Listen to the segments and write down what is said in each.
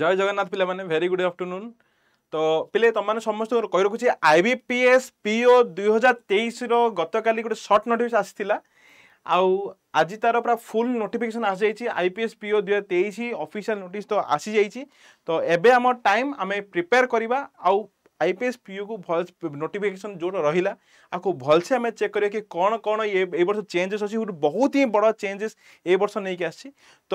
জয় জগন্নাথ ପିଲାମାନେ very good afternoon ତ ପିଲେ ତମମାନେ ସମସ୍ତଙ୍କର କହି ରଖୁଛି I B P S PO ଦୁଇହଜାର ତେଇଶର ଗତକାଲି ଗୋଟେ ସର୍ଟ ନୋଟିଫିକେସନ୍ ଆସିଥିଲା ଆଉ ଆଜି ତାର ପୁରା ଫୁଲ୍ ନୋଟିଫିକେସନ୍ ଆସିଯାଇଛି ଆଇ ପି ଏସ୍ ପିଓ ଦୁଇହଜାର ତେଇଶ ଅଫିସିଆଲ୍ ନୋଟିସ୍ ତ ଆସିଯାଇଛି ତ ଏବେ ଆମ ଟାଇମ୍ ଆମେ ପ୍ରିପେୟାର କରିବା ଆଉ ଆଇ ପି ଏସ୍ ପିଓକୁ ଭଲ ନୋଟିଫିକେସନ୍ ଯେଉଁଟା ରହିଲା ଆକୁ ଭଲସେ ଆମେ ଚେକ୍ କରିବା କି କ'ଣ କ'ଣ ଏ ବର୍ଷ ଚେଞ୍ଜେସ୍ ଅଛି ଗୋଟେ ବହୁତ ହିଁ ବଡ଼ ଚେଞ୍ଜେସ୍ ଏ ବର୍ଷ ନେଇକି ଆସିଛି ତ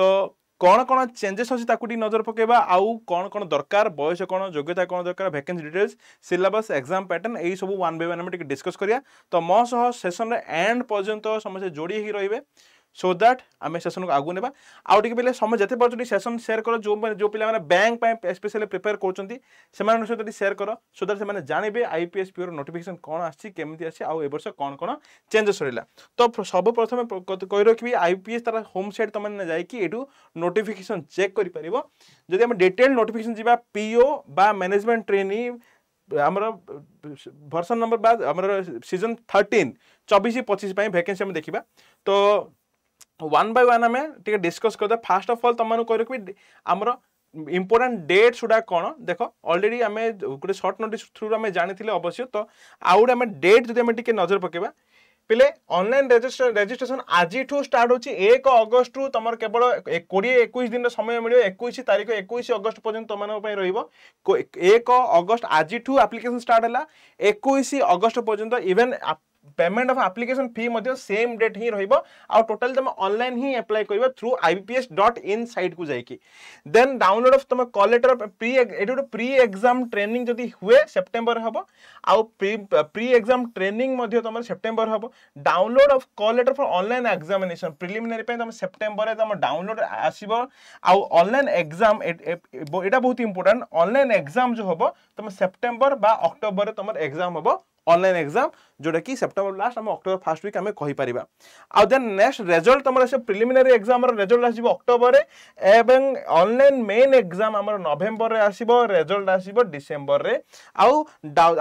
କ'ଣ କ'ଣ ଚେଞ୍ଜେସ୍ ଅଛି ତାକୁ ଟିକେ ନଜର ପକାଇବା ଆଉ କ'ଣ କ'ଣ ଦରକାର ବୟସ କ'ଣ ଯୋଗ୍ୟତା କ'ଣ ଦରକାର vacancy details syllabus exam pattern ଏଇସବୁ ୱାନ୍ ବାଇ ୱାନ୍ ଆମେ ଟିକେ ଡିସ୍କସ୍ କରିବା ତ ମୋ ସହ ସେସନ୍ରେ ଏଣ୍ଡ ପର୍ଯ୍ୟନ୍ତ ସମସ୍ତେ ଯୋଡ଼ି ହେଇକି ରହିବେ সো দ্যাট আমি সেসনকে আগু নেবা আউ টিকে পেলে সময় যেতে পারছো টিকে সেসন সেয়ার কর যে যে পিলা মানে ব্যাঙ্ক পাই স্পেশালি প্রিপেয়ার করছেন সেমানক সহ টিকে সেয়ার কর সো দ্যাট সেমানে জানিবে আইপিএস পিওর নোটিফিকেশন কোন আসছে কেমিতি আসছে আউ এবর্ষ কোন কোন চেঞ্জেস রইলা তো সর্বপ্রথমে কই রাখবি আইপিএস তার হোম সাইট তুমি যাইকি এটু নোটিফিকেশন চেক করে পারিব যদি আমি ডিটেল নোটিফিকেশন যা পিও বা ম্যানেজমেন্ট ট্রেনি ଆମର ଭର୍ସନ୍ ନମ୍ବର ବା ଆମର ସିଜନ୍ ଥର୍ଟିନ୍ ଚବିଶ ପଚିଶ ପାଇଁ ଭ୍ୟାକେନ୍ସି ଆମେ ଦେଖିବା ତ ୱାନ୍ ବାଇ ୱାନ୍ ଆମେ ଟିକେ ଡିସ୍କସ୍ କରିଦେବା ଫାର୍ଷ୍ଟ ଅଫ୍ ଅଲ୍ ତୁମମାନଙ୍କୁ କହିବି ଆମର ইম্পর্টাট ডেটস গুড়া কোণ দেখ অলরেডি আমি গোটে সর্ট নোটিস থ্রু আমি জাঁথিলে অবশ্য তো আউ গোটে আমি ডেট যদি আমি টিকি নজর পকাইবা পিলে অনলাইন রেজিস্ট্রেসন আজিঠু স্টার্ট হচ্ছে এক অগস্ট তোমার কেবল কোড়িয়ে একুশ দিন সময় মিলবে একুশ তারিখ একুশ অগস্ট পর্যন্ত তোমার রহব এক অগস্ট আজিঠু আপ্লিকেসন স্টার্ট হল একুশ অগস্ট পর্যন্ত even payment of application fee মধ্যে সেম ডেট ହିଁ ରହିବ ଆଉ ଟୋଟାଲି ତମେ ଅନଲାଇନ୍ ହିଁ ଆପ୍ଲାଏ କରିବ through I P S dot in ସାଇଟ୍କୁ ଯାଇକି ଦେନ୍ ଡାଉନଲୋଡ୍ ଅଫ୍ ତମେ କଲେଟର ପ୍ରି ଏଠି ଗୋଟେ ପ୍ରି ଏକ୍ଜାମ୍ ଟ୍ରେନିଂ ଯଦି ହୁଏ ସେପ୍ଟେମ୍ବର ହେବ ଆଉ ପ୍ରି ପ୍ରି ଏକ୍ଜାମ୍ ଟ୍ରେନିଂ ମଧ୍ୟ ତମର ସେପ୍ଟେମ୍ବର ହେବ download of call letter for online examination preliminary ପାଇଁ ତମେ ସେପ୍ଟେମ୍ବରରେ ତମ ଡାଉନଲୋଡ୍ ଆସିବ ଆଉ ଅନଲାଇନ୍ ଏକ୍ଜାମ୍ ଏଇଟା ବହୁତ ଇମ୍ପୋର୍ଟାଣ୍ଟ ଅନଲାଇନ୍ ଏକ୍ଜାମ୍ ଯେଉଁ ହେବ ତମେ ସେପ୍ଟେମ୍ବର ବା ଅକ୍ଟୋବରରେ ତମର ଏକ୍ଜାମ୍ ହେବ অনলাইন এক্সাম ଯେଉଁଟାକି ସେପ୍ଟେମ୍ବର ଲାଷ୍ଟ ଆମେ ଅକ୍ଟୋବର ଫାର୍ଷ୍ଟ ୱିକ୍ ଆମେ କହିପାରିବା ଆଉ ଦେନ୍ ନେକ୍ସଟ ରେଜଲ୍ଟ ତମର ସେ ପ୍ରିଲିମିନାରୀ ଏକ୍ସାମ୍ର ରେଜଲ୍ଟ ଆସିବ ଅକ୍ଟୋବରରେ ଏବଂ ଅନଲାଇନ୍ ମେନ୍ ଏକ୍ସାମ୍ ଆମର ନଭେମ୍ବରରେ ଆସିବ ରେଜଲ୍ଟ ଆସିବ ଡିସେମ୍ବରରେ ଆଉ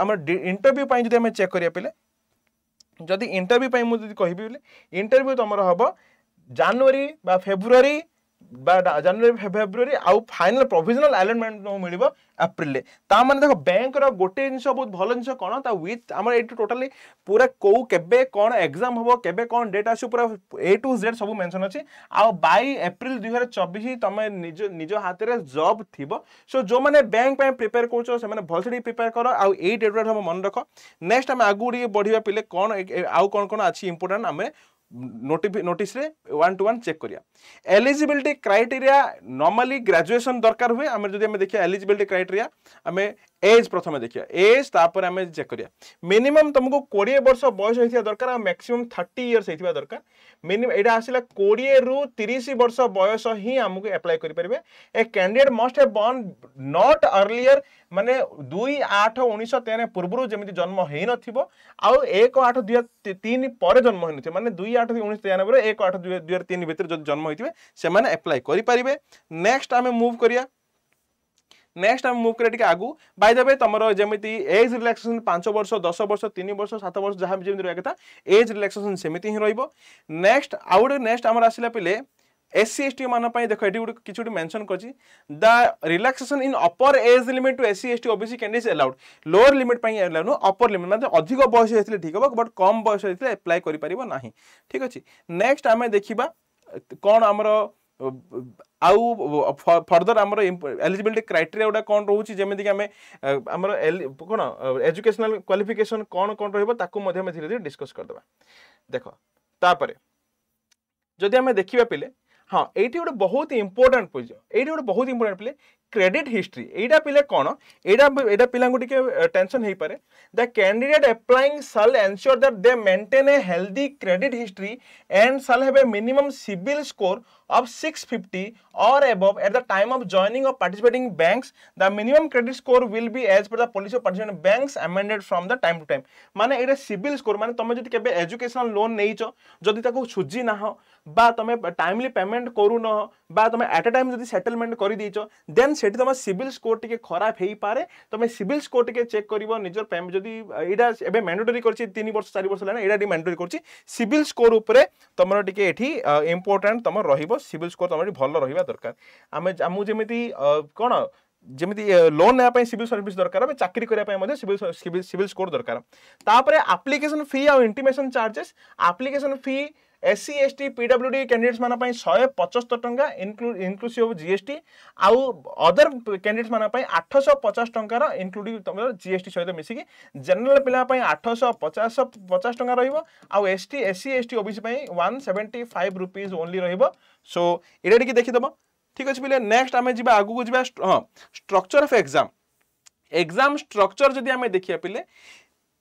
ଆମର ଇଣ୍ଟରଭ୍ୟୁ ପାଇଁ ଯଦି ଆମେ ଚେକ୍ କରିବା ପିଲେ ଯଦି ଇଣ୍ଟରଭ୍ୟୁ ପାଇଁ ମୁଁ ଯଦି କହିବି ବୋଲେ ଇଣ୍ଟରଭ୍ୟୁ ତମର ହେବ ଜାନୁଆରୀ ବା ଫେବୃଆରୀ বা ଜାନୁଆରୀ ଫେବୃଆରୀ ଆଉ ଫାଇନାଲ ପ୍ରୋଭିଜନାଲ ଆଲାଇନମେଣ୍ଟ ତୁମକୁ ମିଳିବ ଆପ୍ରିଲରେ ତା ମାନେ ଦେଖ ବ୍ୟାଙ୍କର ଗୋଟେ ଜିନିଷ ବହୁତ ଭଲ ଜିନିଷ କ'ଣ ତା ୱିଥ୍ ଆମର ଏଇଠି ଟୋଟାଲି ପୁରା କେଉଁ କେବେ କ'ଣ ଏକ୍ଜାମ୍ ହେବ କେବେ କ'ଣ ଡେଟ୍ ଆସିବ ପୁରା ଏ ଟୁ ଜେଡ୍ ସବୁ ମେନସନ୍ ଅଛି ଆଉ ବାଇ ଏପ୍ରିଲ ଦୁଇହଜାର ଚବିଶ ତମେ ନିଜ ନିଜ ହାତରେ ଜବ୍ ଥିବ ସୋ ଯେଉଁମାନେ ବ୍ୟାଙ୍କ ପାଇଁ ପ୍ରିପେୟାର କରୁଛ ସେମାନେ ଭଲସେ ଟିକେ ପ୍ରିପେୟାର କର ଆଉ ଏଇ ଡେଟ୍ ଗୁଡ଼ା ମନେ ରଖ ନେକ୍ସଟ ଆମେ ଆଗକୁ ଟିକେ ବଢ଼ିବା ପିଲେ କ'ଣ ଆଉ କ'ଣ କ'ଣ ଅଛି ଇମ୍ପୋର୍ଟାଣ୍ଟ ଆମେ ନୋଟିସରେ ୱାନ୍ ଟୁ ୱାନ୍ ଚେକ୍ କରିବା एलिजिबिलिटी क्राइटेरिया नॉर्मली ग्रेजुएशन दरकार हुए आम जब आम देखिए एलिजिबिलिटी क्राइटेरिया आम एज प्रथम देखिए एज तापर आम चेक करिया मिनिमम तुमको कोड़े वर्ष बयस होता दरकार मैक्सीम थर्टी इयर्स होता दरकार मिनिम यहाँ आसा कोड़े रु तीस वर्ष बयस ही आमको एप्लाय करेंगे a candidate must have born not earlier मानने दुई आठ उन्नीस तेरह पूर्व जमी जन्म हो न आउ एक आठ दुई तीन पर जन्म हो न मानने दुई आठ उन्नीस तेरानबे एक आठ दुई हजार तीन भितर जन्म ହୋଇଥିବେ ସେମାନେ ଆପ୍ଲାଏ କରିପାରିବେ ନେକ୍ସଟ ଆମେ ମୁଭ୍ କରିବା ନେକ୍ସଟ ଆମେ ମୁଭ୍ କରିବା ଟିକେ ଆଗକୁ ବାଇ ଦେବେ ତମର ଯେମିତି ଏଜ୍ ରିଲାକ୍ସେସନ୍ ପାଞ୍ଚ ବର୍ଷ ଦଶ ବର୍ଷ ତିନି ବର୍ଷ ସାତ ବର୍ଷ ଯାହା ଯେମିତି ରହିବା କଥା ଏଜ୍ ରିଲାକ୍ସେସନ୍ ସେମିତି ହିଁ ରହିବ ନେକ୍ସଟ ଆଉ ଗୋଟେ ନେକ୍ସଟ ଆମର ଆସିଲା ପିଲେ एस सी एस टी मान देख ये गोटे किसी गोटे मेनसन कर the relaxation in upper age limit to S C S T OBC candidates allowed lower limit allowed नुह अपर लिमिट मैं अधिक बयस ठीक हम बट कम बयस एप्लाय कर ठीक अच्छे नेक्स्ट आम देखा କ'ଣ ଆମର ଆଉ ଫର୍ଦର ଆମର ଏଲିଜିବିଲିଟି କ୍ରାଇଟେରିଆ ଗୁଡ଼ା କ'ଣ ରହୁଛି ଯେମିତିକି ଆମେ ଆମର କ'ଣ ଏଜୁକେସନାଲ କ୍ୱାଲିଫିକେସନ୍ କ'ଣ କ'ଣ ରହିବ ତାକୁ ମଧ୍ୟ ଆମେ ଧୀରେ ଧୀରେ ଡିସ୍କସ୍ କରିଦେବା ଦେଖ ତାପରେ ଯଦି ଆମେ ଦେଖିବା ପିଲେ हाँ ये गोटे बहुत इंपोर्टां ये गोटे बहुत इंपोर्टां पे क्रेडिट हिस्ट्री यहाँ पे कौन यहाँ पे टेंशन हो पाए the candidate applying shall ensure that they maintain a healthy credit history and shall have a minimum CIBIL score of six fifty above at at the time of or participating banks the minimum credit score will be as per the policy of participating banks amended from the time to time माने एटा CIBIL score मैंने तमे जदि educational loan नेइचो जदि ताको सुझी ना বা তুমি টাইমলি পেমেন্ট করুন বা তুমি এট এ টাইম যদি সেটেলমেন্ট করে দিয়েছ দেন সেটি তোমার সিভিল স্কোর টিকে খারাপ হয়ে পড়ে তুমি সিভিল স্কোর টিকে চেক করব নিজের যদি এটা এবে ম্যান্ডেটরি করছি তিন বর্ষ চারি বর্ষ হলে এটা ম্যান্ডেটরি করছি সিভিল স্কোর উপরে তোমার টিকে এটি ইম্পর্টাট তোমার রহব সিভিল স্কোর তোমার ভাল রহবা দরকার আমি আমি যেমি কোণ ଯେମିତି ଲୋନ୍ ନେବା ପାଇଁ ସିଭିଲ୍ ସର୍ଭିସ୍ ଦରକାର ବା ଚାକିରି କରିବା ପାଇଁ ମଧ୍ୟ ସିଭିଲ୍ ସିଭିଲ୍ ସ୍କୋର୍ ଦରକାର ତାପରେ ଆପ୍ଲିକେସନ୍ ଫି ଆଉ intimation charges application fee SC S T PW D candidates मानी शहे पचस्तर टाँचा इनक्लूसीव जीएसटी आउ अदर क्याडिडेट्स मैं आठश पचास टकर इनक्लूडिंग तुम जीएसटी सहित मिसिक जेनेल पाई आठश पचास पचास टाँग रो S T S C S T OBC one seventy five rupees only रो ये टी देखीदेव ठीक अच्छे पे नेक्स्ट आम जी आगे को हाँ structure of exam exam structure जब आम देखा पे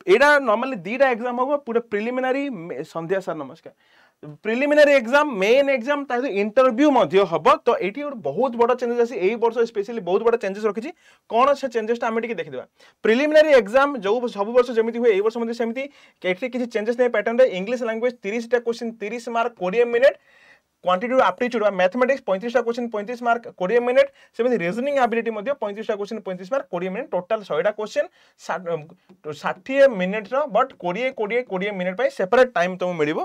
यहाँ नर्माली दुटा एक्जाम हम पूरा प्रिलिमिनारी संध्या सार नमस्कार ପ୍ରିଲିମିନାରୀ ଏକ୍ଜାମ ମେନ୍ ଏକ୍ଜାମ ତା ସହିତ ଇଣ୍ଟରଭ୍ୟୁ ମଧ୍ୟ ହବ ତ ଏଠି ଗୋଟେ ବହୁତ ବଡ଼ ଚେଞ୍ଜେସ୍ ଆସି ଏଇ ବର୍ଷ ସ୍ପେସିଆଲି ବହୁତ ବଡ଼ ଚେଞ୍ଜେସ୍ ରଖିଛି କ'ଣ ସେ ଚେଞ୍ଜେସ୍ଟା ଆମେ ଟିକେ ଦେଖିଦେବା ପ୍ରିଲିମିନାରୀ ଏକ୍ଜାମ ଯେଉଁ ସବୁ ବର୍ଷ ଯେମିତି ହୁଏ ଏଇ ବର୍ଷ ମଧ୍ୟ ସେମିତି ଏଠି କିଛି ଚେଞ୍ଜେସ୍ ନାହିଁ ପ୍ୟାଟର୍ନରେ ଇଂଲିଶ ଲାଙ୍ଗୁଏଜ ତିରିଶଟା କ୍ୱେଶ୍ଚିନ୍ ତିରିଶ ମାର୍କ କୋଡ଼ିଏ ମିନିଟ୍ କ୍ୱାଣ୍ଟିଟିରୁ ଆପ୍ଟିଚ୍ୟୁଡ଼ ବା ମ୍ୟାଥମେଟିକ୍ସ ପଇଁତିରିଶଟା କୋଶ୍ଚିନ୍ ପଇଁତିରିଶ ମାର୍କ କୋଡ଼ିଏ ମିନିଟ୍ ସେମିତି ରିଜନିଂ ଆବିଲିଟି ମଧ୍ୟ ପଇଁତିରିଶଟା କୋଶ୍ଚିନ୍ ପଇଁତିରିଶ ମାର୍କ କୋଡ଼ିଏ ମିନିଟ୍ ଟୋଟାଲ୍ ଶହେଟା କୋଶ୍ଚିନ୍ ଷାଠିଏ ମିନିଟ୍ର ବଟ୍ କୋଡ଼ିଏ କୋଡ଼ିଏ କୋଡ଼ିଏ ମିନିଟ୍ ପାଇଁ ସେପାରେଟ୍ ଟାଇମ୍ ତୁମକୁ ମିଳିବ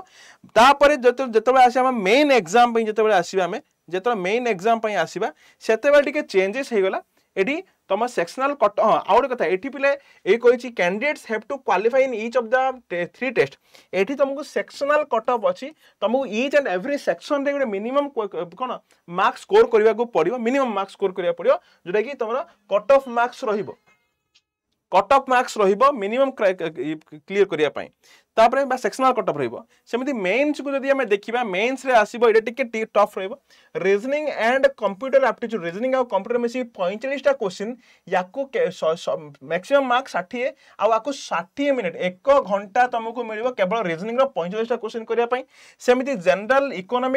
ତାପରେ ଯେତେବେଳେ ଆସିବା ଆମେ ମେନ୍ ଏକ୍ଜାମ୍ ପାଇଁ ଯେତେବେଳେ ଆସିବା ଆମେ ଯେତେବେଳେ ମେନ୍ ଏକ୍ଜାମ୍ ପାଇଁ ଆସିବା ସେତେବେଳେ ଟିକେ ଚେଞ୍ଜେସ୍ ହେଇଗଲା এটি তোমার সেকশনাল কট হ্যাঁ আউ গোটে কথা এটি পিলে এই কইছি candidates have to qualify in each of the three test এটি তোমাকে সেকশনাল কট অফ অছি তোমাকে ইচ এন্ড এভরি সেকশন রে গোটে মিনিমম কোন mark score করিবাকু পড়িব minimum mark score করিবা পড়িব যেটা কি তোমার কট of marks রহিব caught of marks রহিব minimum clear করিবা পাই तापर बा सेक्शनल कट ऑफ रहइबो सेमिति मेंस को जदी हम देखिबा मेंस रे T tough रहइबो reasoning and computer aptitude reasoning uh computer में से क्वेश्चन या मैक्सीम मार्क 60 आ आको 60 मिनिट 1 घंटा तुमको मिलबो केवल रीजनिंग रो क्वेश्चन करिया पई सेमिति जनरल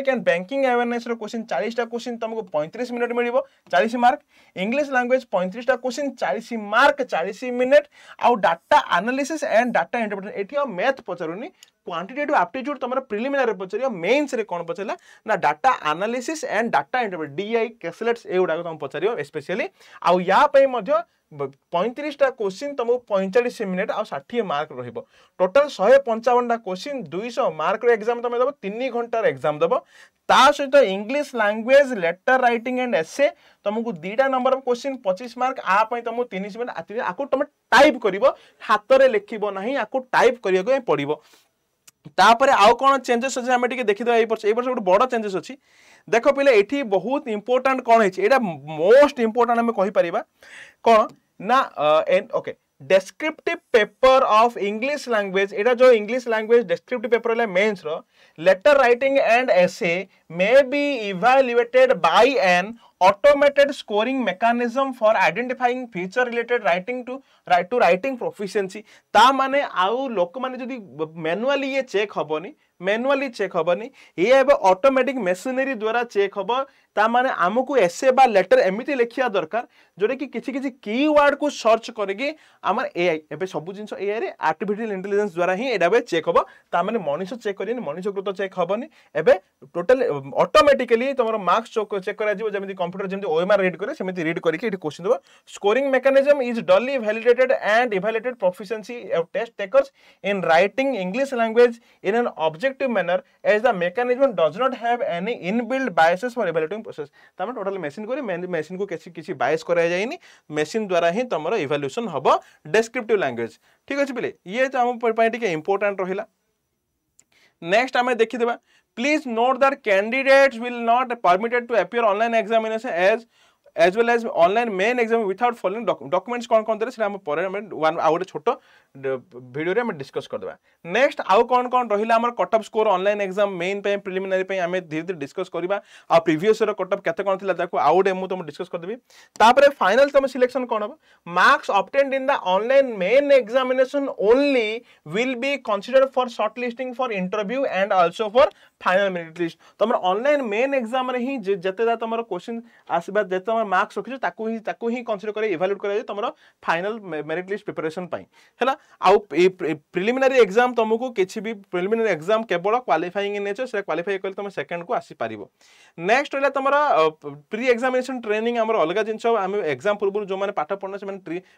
एंड बैंकिंग अवेयरनेस रो क्वेश्चन 40 क्वेश्चन तुमको पैंतीस मिनट मिलबो 40 मार्क इंग्लीश लांगुएज 35 क्वेश्चन चालीस मार्क चालीस मिनिट आउ data analysis and data interpretation एठी मैथ ପଚାରୁନି କ୍ୱାଣ୍ଟିଟେଟିଭ୍ ଆପ୍ଟିଚ୍ୟୁଡ୍ ତମର ପ୍ରିଲିମିନାରୀ ପଚାରିବ ମେନ୍ସରେ କ'ଣ ପଚାରିଲା ନା data analysis and data interview DI caselets ଏଗୁଡ଼ାକ ତମେ ପଚାରିବ ଏସ୍ପେସିଆଲି ଆଉ ୟା ପାଇଁ ମଧ୍ୟ পঁয়ত্রিশটা কোশ্চিন তুমি পঁয়চাশ মিনিট আঠিয়ে মার্ক রহব টোটাল শহে পঞ্চাবনটা কোশ্চিন দুইশ মার্কর এক্সাম তুমি দেব তিন ঘন্টার এক্সাম দেব তা সহিত English language letter writing and essay তুমি দুইটা নম্বর কোশ্চিন পঁচিশ মার্ক আপনি তুমি তিরিশ মিনিট আকু তুমি টাইপ করব হাতরে লিখব না আকু টাইপ করা পড়ব তাপরে আউ কোণ চেঞ্জেস অছে আমি টিকে দেখিদেবা এই বর্ষ এই বর্ষ গোটে বড় চেঞ্জেস অছি দেখ পিলে এটি বহুত ইম্পর্টাট কোণ হয়েছে এটা মোস্ট ইম্পর্টাট আমি কহিপারিবা কোণ ना एन okay descriptive paper of English language एटा जो इंग्लिश लैंग्वेज डेस्क्रिप्टिव पेपर है mains letter writing and essay may be evaluated by an automated scoring mechanism for identifying future related writing to to writing proficiency ता माने आउ लोक माने जदी manually ये चेक हबोनी ম্যানুয়ালি চেକ୍ ହେବନି ଇଏ ଏବେ ଅଟୋମେଟିକ୍ ମେସିନେରୀ ଦ୍ୱାରା ଚେକ୍ ହେବ ତାମାନେ ଆମକୁ ଏସେ ବା ଲେଟର ଏମିତି ଲେଖିବା ଦରକାର ଯେଉଁଟାକି କିଛି କିଛି କି ୱାର୍ଡ଼କୁ ସର୍ଚ୍ଚ କରିକି ଆମର ଏଆଇ ଏବେ ସବୁ ଜିନିଷ ଏଆଇରେ ଆର୍ଟିଫିସିଆଲ ଇଣ୍ଟେଲିଜେନ୍ସ ଦ୍ୱାରା ହିଁ ଏଇଟା ଏବେ ଚେକ୍ ହେବ ତାମାନେ ମଣିଷ ଚେକ୍ କରିବେନି ମଣିଷକୃତ ଚେକ୍ ହେବନି ଏବେ ଟୋଟାଲି ଅଟୋମେଟିକାଲି ତମର ମାର୍କସ୍ ଚେକ୍ କରାଯିବ ଯେମିତି କମ୍ପ୍ୟୁଟର ଯେମିତି ଓଏମ୍ଆର୍ ରିଡ୍ କରେ ସେମିତି ରିଡ୍ କରିକି ଏଠି କୋଶ୍ଚିନ୍ ଦେବ scoring mechanism is duly validated and evaluated proficiency test takers in writing English language in an object objective manner as the mechanism does not have any inbuilt biases for evaluating process तमे total machine करे machine को किसी किसी bias कराया जाइनी machine द्वारा ही तमरो इवैल्यूएशन हबो डिस्क्रिप्टिव लैंग्वेज ठीक अछि पिले ये त हम पर टिके इंपोर्टेंट रहिला नेक्स्ट आमे देखि देबा please note that candidates will not permitted to appear online examination as as well as online main exam without following documents कौन कौन देले सेटा हम परे गोटे छोट भिडियो डिस्कस कर नेक्स्ट आउ कौन कौन रहिला हमर cut off score online exam main पे प्रिलिमिनरी पे हमें धीरे धीरे डिस्कस करबा आ प्रीवियस रो कट ऑफ केते कोन आउ डे मु तुम डिस्कस कर देबी तापरे तुम सिलेक्शन कोन हम marks obtained in the online main examination only will be considered for shortlisting for interview and also for final merit list তোমার অনলাইন মেন এক্সামে হি যেতে যা তোমার কোশ্চিন আসবা যেতে তোমার মার্কস রখিছ তাকু হি তাকু হি কনসিডর করে ইভালুয়েট করা যায় তোমার ফাইনাল মেরিট লিস্ট প্রিপারেশন পাই হেলা আউ প্রিলিমিনারি এক্সাম তোমাকে কিছু বি প্রিলিমিনারি এক্সাম কেবল কোয়ালিফাইং নেছ সেটা কোয়ালিফাই কলে তোমার সেকেন্ড কু আসি পারিব নেক্সট হলা তোমার প্রি এক্সামিনেশন ট্রেনিং আমার অলগা জিনিস আমি এক্সাম পূর্বর যে পাঠ পড়না সে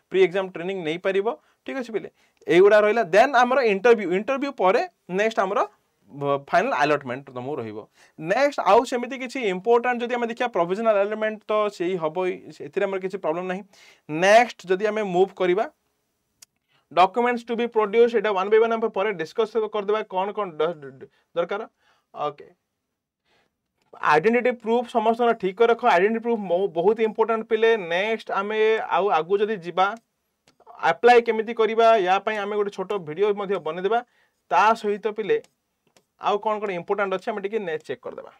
প্রি এক্সাম ট্রেনিং নেই পারিব ঠিক আছে পিলে এইগুড়া রহিলা দেন আমার ইন্টারভিউ ইন্টারভিউ পরে নেক্সট আমার फाइनाल आलटमेंट तुमକୁ ରହିବ ନେକ୍ସଟ ଆଉ ସେମିତି କିଛି ଇମ୍ପୋର୍ଟାଣ୍ଟ ଯଦି ଆମେ ଦେଖିବା ପ୍ରୋଭିଜନାଲ ଆଲଟମେଣ୍ଟ ତ ସେଇ ହେବ ଏଥିରେ ଆମର କିଛି ପ୍ରୋବ୍ଲେମ୍ ନାହିଁ ନେକ୍ସଟ ଯଦି ଆମେ ମୁଭ୍ କରିବା ଡକ୍ୟୁମେଣ୍ଟସ୍ ଟୁ ବି ପ୍ରୋଡ୍ୟୁସ୍ ଏଇଟା ୱାନ୍ ବାଇ ୱାନ୍ ଆମେ ପରେ ଡିସ୍କସ୍ କରିଦେବା କ'ଣ କ'ଣ ଦରକାର ଓକେ आइडेंटिटी प्रूफ समस्त ठीक रख आइडेंटिटी प्रूफ बहुत इंपोर्टाट पे नेक्स्ट आम आगू जदि जावा आप्लाय केमी करवा यापाई आम गोटे छोट भिड बनईदेवा ता सहित तो पे ଆଉ କ'ଣ କ'ଣ ଇମ୍ପୋର୍ଟାଣ୍ଟ ଅଛି ଆମେ ଟିକେ ନେଟ୍ ଚେକ୍ କରିଦେବା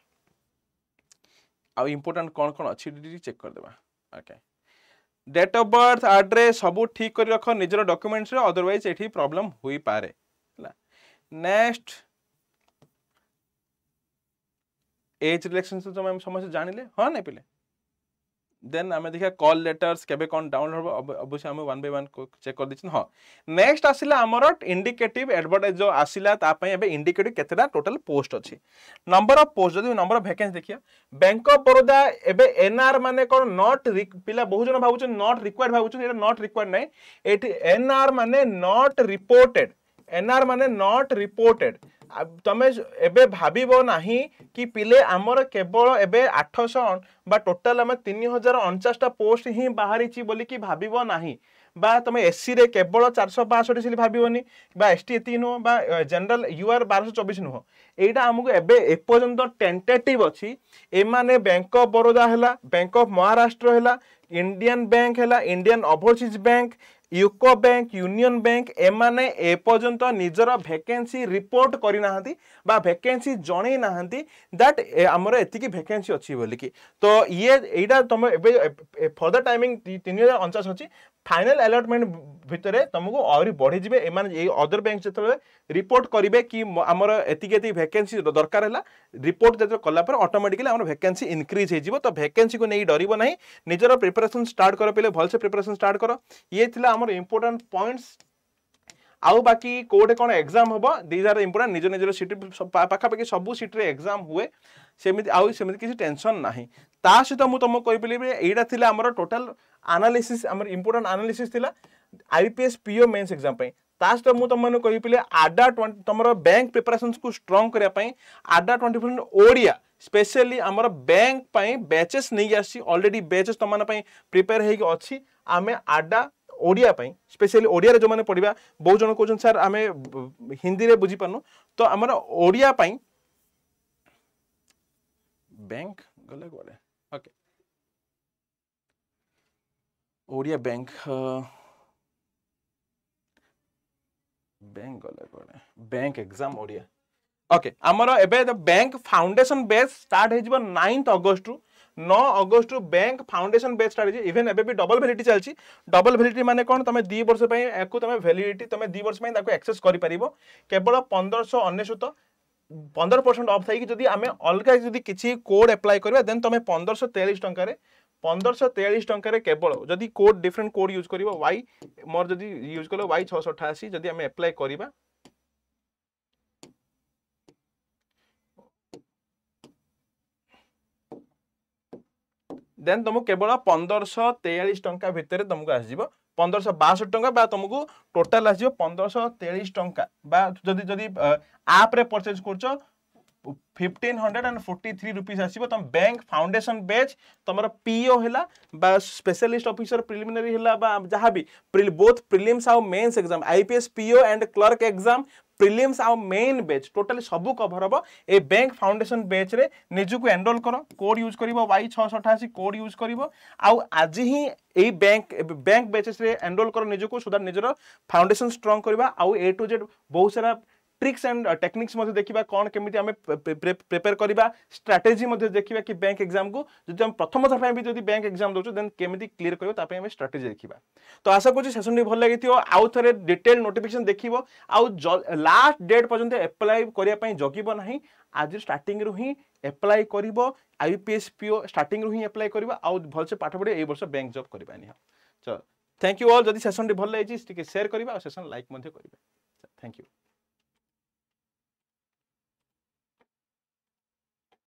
ଆଉ ଇମ୍ପୋର୍ଟାଣ୍ଟ କ'ଣ କ'ଣ ଅଛି ଟିକେ ଚେକ୍ କରିଦେବା okay date of birth address ସବୁ ଠିକ୍ କରି ରଖ ନିଜର ଡକ୍ୟୁମେଣ୍ଟସ୍ରେ ଅଦରୱାଇଜ୍ ଏଠି ପ୍ରୋବ୍ଲେମ୍ ହୋଇପାରେ ହେଲା ନେକ୍ସଟ ଏଜ୍ ରିଲେକ୍ସନ୍ ତ ତୁମେ ସମସ୍ତେ ଜାଣିଲେ ହଁ ନାଇଁ ପିଲେ দেন আমি দেখা কল লেটর্স কেবে কোন ডাউনলোড হব অবশ্যই আমি ওয়ান বাই ওয়ান চেক করে দিচ্ছি হ্যাঁ নেক্সট আসলে আমার ইন্ডিকেটিভ আডভার্টাইজ যে আসিলা তা পাই ইন্ডিকেটিভ কতটা টোটাল পোস্ট আছে নম্বর অফ পোস্ট যদি নম্বর অফ ভ্যাকেন্সি দেখিয়া ব্যাঙ্ক অফ বরোদা এবে এনআর মানে কোন নট পিলা বহু জন ভাবুছেন নট রিকোয়ার্ড ভাবুছেন এটা নট রিকোয়ার্ড নাই এটি এনআর মানে নট রিপোর্টেড এনআর মানে নট রিপোর্টেড তুমি এবে ভাবিব না কি পিলে আমার কেবল এবে আঠশ বা টোটাল আমার তিন হাজার অনচাশটা পোস্ট হি বাহারিছি কি ভাবিব না বা তুমি এসি রে কেবল চারশো বাষট্টি সিট ভাবিবনি বা এসটি এত নুহ বা জেনারেল ইউআর বারশো চব্বিশ নুহ এইটা আমাকে এবে এপর্যন্ত টেন্টেটিভ অছি এমানে ব্যাঙ্ক অফ বরোদা হেলা ব্যাঙ্ক অফ মহারাষ্ট্র হেলা ইন্ডিয়ান ব্যাঙ্ক হেলা Indian Overseas Bank UCO Bank Union Bank এমানে এপর্যন্ত নিজের ভ্যাকেন্সি রিপোর্ট করে না বা ভ্যাকেন্সি জনাই না দ্যাট আমার এতিকি ভ্যাকেন্সি অছি বলিকি তো ইয়ে এইটা তুমি এবে ফর্দর টাইমিং তিন হাজার অনচাশ অছি ফাইনাল আলটমেন্ট ভিতরে তোমাকে আহরি বড়িযে এমন এই অদর ব্যাঙ্ক যেত রিপোর্ট করবে কি আমার এতিকি এত ভ্যাকেন্সি দরকার হল রিপোর্ট যেত কলাপরে অটোমেটিকালি আমার ভ্যাকেন্সি ইনক্রিজ হয়ে যাব তো ভ্যাকেন্সি কু নিয়ে ডরব না নিজের প্রিপারেসন স্টার্ট কর পেলে ভালসে প্রিপারেসন স্টার্ট কর ইয়ে লা আমার ইম্পর্টাট পয়েন্টস আউ বাকি কোটে কোণ এক্সাম হব দিজ আর ইম্পর্টাট নিজ নিজের সিট পাখাপাখি সবু সিট্রে এক্সাম হুয়ে সেমিতি আউ সেমিতি কিছু টেনশন না তা সহ মু তুমি কইবিলি এইটা লা আমার টোটাল আনালিসিস আমার ইম্পর্টাট আনালিসিস লা আইপিএস পিও মেন্স এক্সাম পাই তা সহ মু তোমাকে কইবিলি আডা তোমার ব্যাঙ্ক প্রিপারেসন কু স্ট্রং করা Adda twenty four Odia specially আমার ব্যাঙ্ক ব্যাচেস নিয়ে আসছি অলরেডি ব্যাচেস তোমার প্রিপেয়ার হয়েকি অছি আমি আডা ଓଡ଼ିଆ ପାଇଁ ସ୍ପେଶିଆଲି ଓଡ଼ିଆରେ ଯେଉଁମାନେ ପଢ଼ିବା ବହୁ ଜଣ କହୁଛନ୍ତି ସାର୍ ଆମେ ହିନ୍ଦୀରେ ବୁଝିପାରୁନୁ ତ ଆମର ଓଡ଼ିଆ ପାଇଁ ବ୍ୟାଙ୍କ ଗଲେ କୁଆଡ଼େ ଓକେ ଓଡ଼ିଆ ବ୍ୟାଙ୍କ ବ୍ୟାଙ୍କ ଗଲେ କୁଆଡ଼େ ବ୍ୟାଙ୍କ ଏକ୍ଜାମ୍ ଓଡ଼ିଆ ଓକେ ଆମର ଏବେ ବ୍ୟାଙ୍କ ଫାଉଣ୍ଡେସନ ବେସ୍ ଷ୍ଟାର୍ଟ ହେଇଯିବ ନାଇନ୍ଥ ଅଗଷ୍ଟରୁ नौ अगस्त bank foundation based strategy even एवं डबल भैलीट चलती डबल भैलीट मैंने कौन तुम दी वर्ष तुम भैलीट तुम दी वर्ष एक्सेस कर केवल पंद्रह अनेशत पंद्रह परसेंट अफ थी जदि आम अलग जब किसी कोड एप्लाय करवा देन तुम पंद्रह तेयालीस टकर पंद्रह तेयालीस टकर केवल जदि कोड डिफरेन्ट कोड यूज कर वाई मोर जदि यूज कल वाई छःश अठाशी जदि आम एप्लाय करवा দেন তমকে কেবল 1543 টাকা ভিতরে তমকে আসিব 1562 টাকা বা তমকে টোটাল আসিব 1543 টাকা বা যদি যদি আপ রে পারচেজ করছো fifteen hundred and forty three rupees आसो तुम बैंक फाउंडेसन बेच तुम पीओ है स्पेशलिस्ट अफिसर प्रिलिमिनरी है जहाँ भी बोथ प्रिलिम्स आउ mains exam IBPS PO and clerk exam prelims आउ मेन बेच टोटाली सब कभर हम ए बैंक फाउंडेसन बेच रे निजुक एनरोल कर कोड यूज कर वाई छःश अठाशी कोड यूज कर आउ आज ही এই बैंक ব্যাঙ্ক বেচেসে এনরোল কর নিজকে সো দ্যাট নিজের ফাউন্ডেসন স্ট্রং করা আউ এ টু জেড বহু ट्रिक्स एंड टेक्निक्स देखा कौन केमी आम प्रिपेयर करवा स्ट्राटेजी देखा कि बैंक एक्जाम को जब प्रथम थर भी बैंक एक्जाम दौर देन केमी क्लीयर करें स्ट्राटेजी देखा तो आशा कर भल लगे आउ थे डिटेल नोटिफिकेसन देख आउ लास्ट डेट पर्यटन एप्लाय करने जगह ना आज स्टार्ट रु हिं एप्लाय कर आईपीएस पीओ स्टार्ट रु हिं एप्लाय कर भलसे पाठ पढ़े ये वर्ष बैंक जब करवा थैंक यू अल जब सेसन भल लगी सेयर सेयार करवा सेसन लाइक थैंक यू